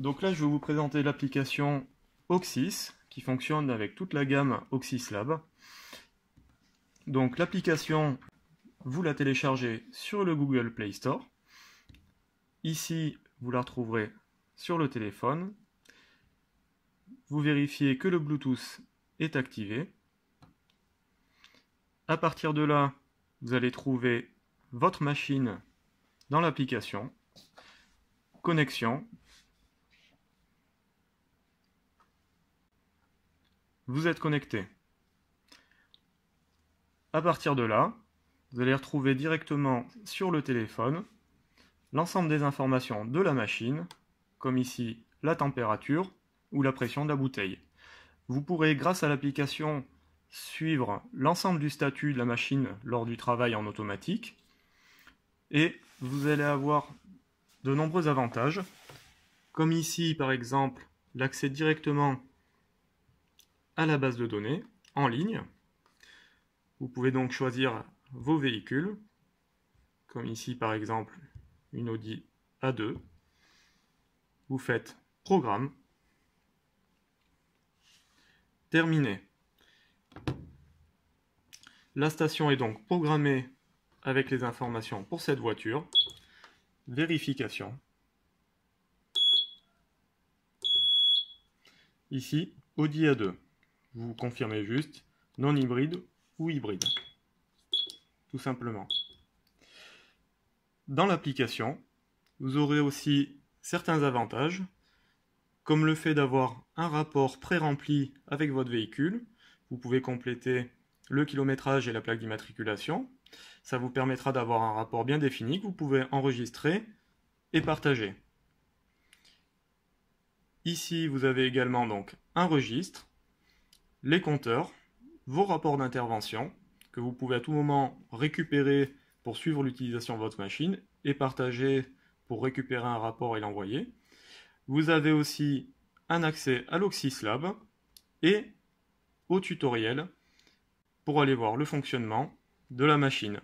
Donc là, je vais vous présenter l'application Oxys qui fonctionne avec toute la gamme Oxys Lab. Donc l'application, vous la téléchargez sur le Google Play Store. Ici, vous la retrouverez sur le téléphone. Vous vérifiez que le Bluetooth est activé. À partir de là, vous allez trouver votre machine dans l'application, connexion, vous êtes connecté. À partir de là, vous allez retrouver directement sur le téléphone l'ensemble des informations de la machine, comme ici la température ou la pression de la bouteille. Vous pourrez, grâce à l'application, suivre l'ensemble du statut de la machine lors du travail en automatique et vous allez avoir de nombreux avantages, comme ici par exemple l'accès directement à la base de données en ligne. Vous pouvez donc choisir vos véhicules, comme ici par exemple une Audi A2. Vous faites Programme. Terminé. La station est donc programmée avec les informations pour cette voiture. Vérification. Ici, Audi A2. Vous confirmez juste non hybride ou hybride. Tout simplement. Dans l'application, vous aurez aussi certains avantages, comme le fait d'avoir un rapport pré-rempli avec votre véhicule. Vous pouvez compléter le kilométrage et la plaque d'immatriculation. Ça vous permettra d'avoir un rapport bien défini que vous pouvez enregistrer et partager. Ici, vous avez également donc un registre les compteurs, vos rapports d'intervention, que vous pouvez à tout moment récupérer pour suivre l'utilisation de votre machine et partager pour récupérer un rapport et l'envoyer. Vous avez aussi un accès à l'Oxyslab et au tutoriel pour aller voir le fonctionnement de la machine.